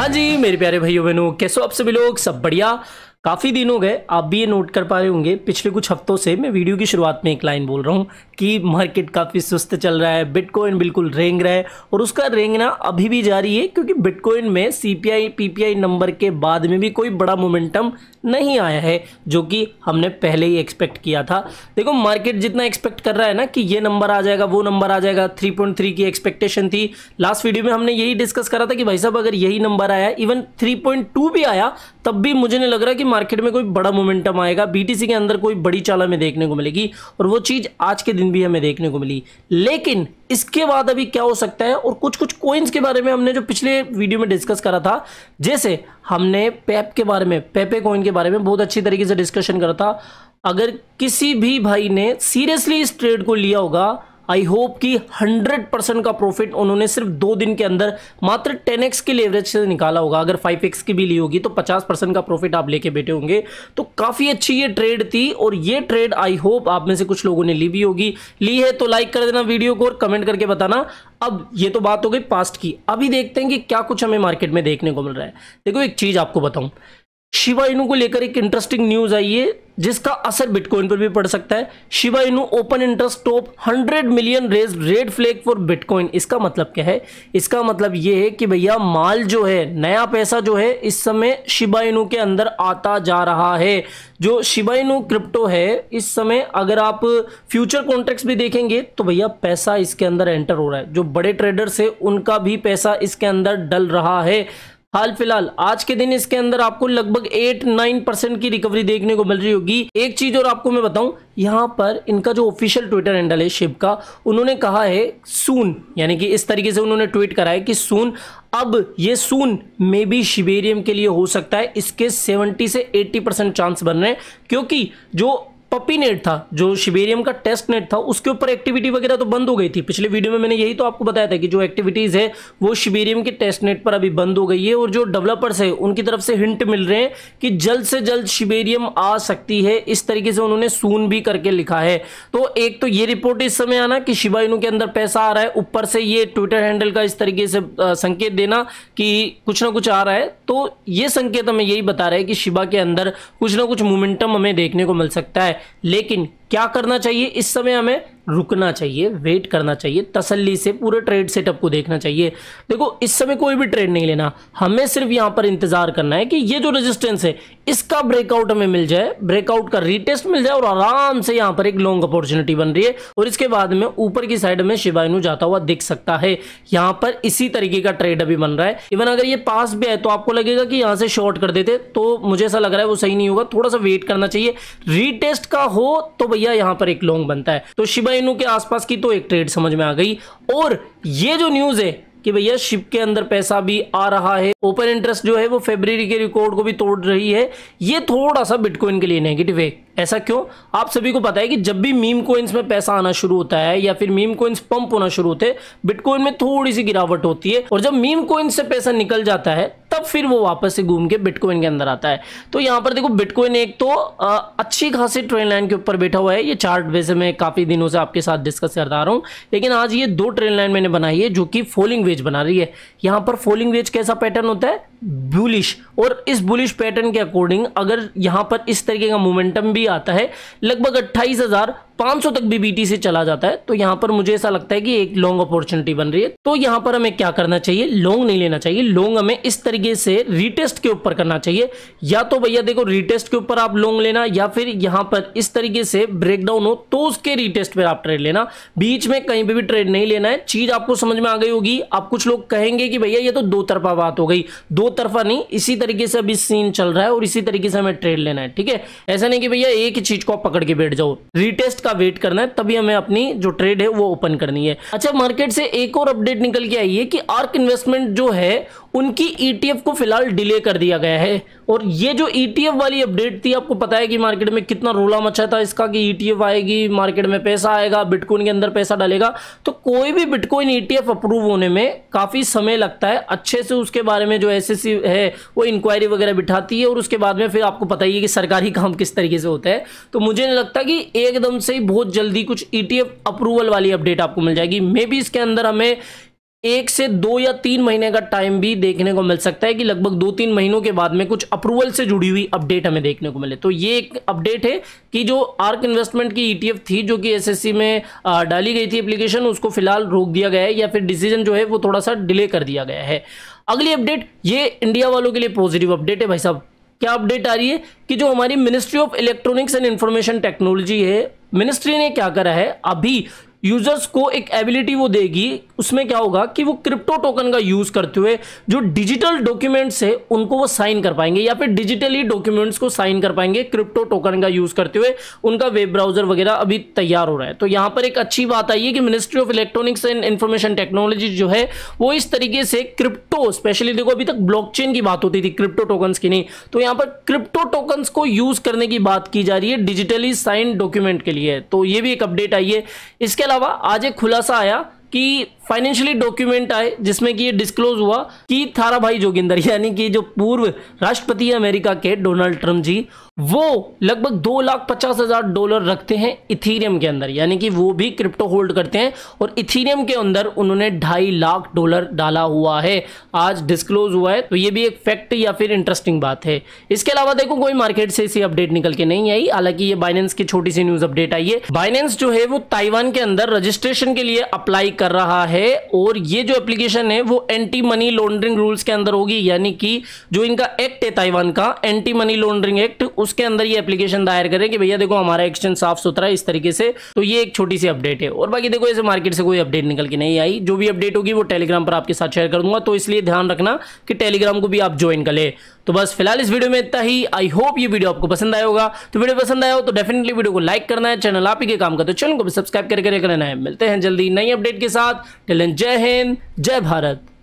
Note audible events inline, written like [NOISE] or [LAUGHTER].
हाँ जी मेरे प्यारे भाइयों बहनों कैसे आप सभी लोग सब बढ़िया काफ़ी दिन हो गए आप भी ये नोट कर पा रहे होंगे पिछले कुछ हफ्तों से मैं वीडियो की शुरुआत में एक लाइन बोल रहा हूँ कि मार्केट काफ़ी सुस्त चल रहा है बिटकॉइन बिल्कुल रेंग रहा है और उसका रेंगना अभी भी जारी है क्योंकि बिटकॉइन में सी पी नंबर के बाद में भी कोई बड़ा मोमेंटम नहीं आया है जो कि हमने पहले ही एक्सपेक्ट किया था देखो मार्केट जितना एक्सपेक्ट कर रहा है ना कि ये नंबर आ जाएगा वो नंबर आ जाएगा 3.3 की एक्सपेक्टेशन थी लास्ट वीडियो में हमने यही डिस्कस करा था कि भाई साहब अगर यही नंबर आया इवन 3.2 भी आया तब भी मुझे नहीं लग रहा कि मार्केट में कोई बड़ा मोमेंटम आएगा बीटीसी के अंदर कोई बड़ी चाल हमें देखने को मिलेगी और वो चीज़ आज के दिन भी हमें देखने को मिली लेकिन इसके बाद अभी क्या हो सकता है और कुछ कुछ कोइंस के बारे में हमने जो पिछले वीडियो में डिस्कस करा था जैसे हमने पेप के बारे में पेपे कोइन के बारे में बहुत अच्छी तरीके से डिस्कशन करा था अगर किसी भी भाई ने सीरियसली इस ट्रेड को लिया होगा आई होप कि 100 परसेंट का प्रॉफिट उन्होंने सिर्फ दो दिन के अंदर मात्र 10x के लेवरेज से निकाला होगा अगर 5x की भी ली होगी तो 50 परसेंट का प्रॉफिट आप लेके बैठे होंगे तो काफ़ी अच्छी ये ट्रेड थी और ये ट्रेड आई होप आप में से कुछ लोगों ने ली भी होगी ली है तो लाइक कर देना वीडियो को और कमेंट करके बताना अब ये तो बात हो गई पास्ट की अभी देखते हैं कि क्या कुछ हमें मार्केट में देखने को मिल रहा है देखो एक चीज़ आपको बताऊँ शिवा इनू को लेकर एक इंटरेस्टिंग न्यूज आई है जिसका असर बिटकॉइन पर भी पड़ सकता है Shiba Inu open interest top 100 million raise red flag for Bitcoin इसका मतलब क्या है इसका मतलब ये है कि भैया माल जो है नया पैसा जो है इस समय शिवा इनू के अंदर आता जा रहा है जो शिवा इनू क्रिप्टो है इस समय अगर आप फ्यूचर कॉन्ट्रैक्ट्स भी देखेंगे तो भैया पैसा इसके अंदर एंटर हो रहा है जो बड़े ट्रेडर्स है उनका भी पैसा इसके अंदर डल रहा है हाल फिलहाल आज के दिन इसके अंदर आपको लगभग एट नाइन परसेंट की रिकवरी देखने को मिल रही होगी एक चीज और आपको मैं बताऊं यहां पर इनका जो ऑफिशियल ट्विटर हैंडल है शिव का उन्होंने कहा है सून यानी कि इस तरीके से उन्होंने ट्वीट करा है कि सून अब ये सून मे बी शिबेरियम के लिए हो सकता है इसके 70 से 80 परसेंट चांस बन रहे हैं क्योंकि जो पपी नेट था जो शिबेरियम का टेस्ट नेट था उसके ऊपर एक्टिविटी वगैरह तो बंद हो गई थी पिछले वीडियो में मैंने यही तो आपको बताया था कि जो एक्टिविटीज़ है वो शिबेरियम के टेस्ट नेट पर अभी बंद हो गई है और जो डेवलपर्स है उनकी तरफ से हिंट मिल रहे हैं कि जल्द से जल्द शिबेरियम आ सकती है इस तरीके से उन्होंने सून भी करके लिखा है तो एक तो ये रिपोर्ट इस समय आना कि शिबाइनू के अंदर पैसा आ रहा है ऊपर से ये ट्विटर हैंडल का इस तरीके से संकेत देना कि कुछ ना कुछ आ रहा है तो ये संकेत हमें यही बता रहा है कि शिबा के अंदर कुछ ना कुछ मोमेंटम हमें देखने को मिल सकता है लेकिन क्या करना चाहिए इस समय हमें रुकना चाहिए वेट करना चाहिए तसल्ली से पूरे ट्रेड सेटअप को देखना चाहिए देखो इस समय कोई भी ट्रेड नहीं लेना हमें सिर्फ यहां पर इंतजार करना है कि ये जो रेजिस्टेंस है इसका ब्रेकआउट हमें मिल जाए ब्रेकआउट का रीटेस्ट मिल जाए और आराम से यहां पर एक लॉन्ग अपॉर्चुनिटी बन रही है और इसके बाद में ऊपर की साइड में शिवायनु जाता हुआ दिख सकता है यहां पर इसी तरीके का ट्रेड अभी बन रहा है इवन अगर ये पास भी है तो आपको लगेगा कि यहां से शॉर्ट कर देते तो मुझे ऐसा लग रहा है वो सही नहीं होगा थोड़ा सा वेट करना चाहिए रीटेस्ट का हो तो या यहां पर एक लॉन्ग बनता है तो शिबा इनू के आसपास की तो एक ट्रेड समझ में आ गई और ये जो न्यूज़ है कि भैया शिप के अंदर पैसा भी आ रहा है ओपन इंटरेस्ट जो है वो फेब्रवरी के रिकॉर्ड को भी तोड़ रही है ये थोड़ा सा बिटकॉइन के लिए नेगेटिव है ऐसा क्यों आप सभी को पता है कि जब भी मीम कोइंस में पैसा आना शुरू होता है या फिर मीम कोइंस पंप होना शुरू होते हैं बिटकॉइन में थोड़ी सी गिरावट होती है और जब मीम कोइंस से पैसा निकल जाता है तब फिर वो वापस से घूम के बिटकॉइन के अंदर आता है तो यहाँ पर देखो बिटकॉइन एक तो आ, अच्छी खासी ट्रेन लाइन के ऊपर बैठा हुआ है ये चार्ट वैसे मैं काफ़ी दिनों से आपके साथ डिस्कस करता रहा हूँ लेकिन आज ये दो ट्रेन लाइन मैंने बनाई है जो कि फॉलिंग वेज बना रही है यहाँ पर फॉलिंग वेज कैसा पैटर्न होता है बुलिश और इस बुलिश पैटर्न के अकॉर्डिंग अगर यहाँ पर इस तरीके का मोमेंटम भी आता है लगभग अट्ठाईस हज़ार 500 तक बीबीटी से चला जाता है तो यहाँ पर मुझे ऐसा लगता है कि एक लॉन्ग अपॉर्चुनिटी बन रही है तो यहाँ पर हमें क्या करना चाहिए लॉन्ग नहीं लेना चाहिए लॉन्ग हमें इस तरीके से रिटेस्ट के ऊपर करना चाहिए या तो भैया देखो रिटेस्ट के ऊपर आप लॉन्ग लेना या फिर यहाँ पर इस तरीके से ब्रेकडाउन हो तो उसके रिटेस्ट पर आप ट्रेड लेना बीच में कहीं पर भी ट्रेड नहीं लेना है चीज आपको समझ में आ गई होगी आप कुछ लोग कहेंगे कि भैया ये तो दो बात हो गई दो तरफा नहीं इसी तरीके से अभी सीन चल रहा है और इसी तरीके से हमें ट्रेड लेना है ठीक है ऐसा नहीं कि भैया एक ही चीज को आप पकड़ के बैठ जाओ रिटेस्ट का वेट करना है तभी हमें अपनी जो ट्रेड है वो ओपन करनी है अच्छा मार्केट से एक और अपडेट निकल के आई है कि आर्क इन्वेस्टमेंट जो है उनकी ईटीएफ e को फिलहाल डिले कर दिया गया है और ये जो ईटीएफ e वाली अपडेट थी आपको पता है कि मार्केट में कितना रोला मचा था इसका कि ईटीएफ e आएगी मार्केट में पैसा आएगा बिटकॉइन के अंदर पैसा डालेगा तो कोई भी बिटकॉइन ईटीएफ अप्रूव होने में काफी समय लगता है अच्छे से उसके बारे में जो ऐसे एजेंसी है वो इंक्वायरी वगैरह बिठाती है और उसके बाद में फिर आपको पता ही है कि सरकारी [LAUGHS] काम किस तरीके से होता है तो मुझे नहीं लगता कि एकदम से ही बहुत जल्दी कुछ ई e अप्रूवल वाली अपडेट आपको मिल जाएगी मे बी इसके अंदर हमें एक से दो या तीन महीने का टाइम भी देखने को मिल सकता है कि लगभग दो तीन महीनों के बाद में कुछ अप्रूवल से जुड़ी हुई अपडेट हमें देखने को मिले तो ये एक अपडेट है कि जो आर्क इन्वेस्टमेंट की ईटीएफ e थी जो कि एसएससी में डाली गई थी एप्लीकेशन उसको फिलहाल रोक दिया गया है या फिर डिसीजन जो है वो थोड़ा सा डिले कर दिया गया है अगली अपडेट ये इंडिया वालों के लिए पॉजिटिव अपडेट है भाई साहब क्या अपडेट आ रही है कि जो हमारी ministry of electronics and information technology है मिनिस्ट्री ने क्या करा है अभी यूजर्स को एक एबिलिटी वो देगी उसमें क्या होगा कि वो क्रिप्टो टोकन का यूज करते हुए जो डिजिटल डॉक्यूमेंट्स है उनको वो साइन कर पाएंगे या फिर डिजिटली डॉक्यूमेंट्स को साइन कर पाएंगे क्रिप्टो टोकन का यूज करते हुए उनका वेब ब्राउजर वगैरह अभी तैयार हो रहा है तो यहां पर एक अच्छी बात आई है कि ministry of electronics and information technology जो है वो इस तरीके से क्रिप्टो स्पेशली देखो अभी तक ब्लॉक की बात होती थी क्रिप्टो टोकन्स की नहीं तो यहां पर क्रिप्टो टोकन्स को यूज करने की बात की जा रही है डिजिटली साइन डॉक्यूमेंट के लिए तो ये भी एक अपडेट आई है इसके अलावा आज एक खुलासा आया कि फाइनेंशियली डॉक्यूमेंट आए जिसमें कि ये डिस्क्लोज हुआ कि थारा भाई जोगिंदर यानी कि जो पूर्व राष्ट्रपति अमेरिका के डोनाल्ड ट्रंप जी वो लगभग दो लाख पचास हजार डॉलर रखते हैं इथीरियम के अंदर यानी कि वो भी क्रिप्टो होल्ड करते हैं और इथीरियम के अंदर उन्होंने ढाई लाख डॉलर डाला हुआ है आज डिस्क्लोज हुआ है तो ये भी एक फैक्ट या फिर इंटरेस्टिंग बात है इसके अलावा देखो कोई मार्केट से इसी अपडेट निकल के नहीं आई हालांकि ये बाइनेंस की छोटी सी न्यूज अपडेट आई है बाइनेंस जो है वो ताइवान के अंदर रजिस्ट्रेशन के लिए अप्लाई कर रहा है है और ये जो एप्लीकेशन है वो एंटी मनी लॉन्ड्रिंग रूल्स के अंदर होगी यानी कि जो इनका एक्ट है ताइवान का एंटी मनी लॉन्ड्रिंग एक्ट उसके अंदर ये एप्लीकेशन दायर करें कि भैया देखो हमारा एक्सचेंज साफ सुथरा है इस तरीके से तो ये एक छोटी सी अपडेट है और बाकी देखो ऐसे मार्केट से कोई अपडेट निकल के नहीं आई जो भी अपडेट होगी वो टेलीग्राम पर आपके साथ शेयर कर दूंगा तो इसलिए ध्यान रखना कि टेलीग्राम को भी आप ज्वाइन कर ले तो बस फिलहाल इस वीडियो में इतना ही आई होप ये वीडियो आपको पसंद आया होगा तो वीडियो पसंद आया हो तो डेफिनेटली वीडियो को लाइक करना है चैनल आप ही के काम का तो चैनल को भी सब्सक्राइब करके रखना है मिलते हैं जल्दी नई अपडेट के साथ टिलन जय हिंद जय भारत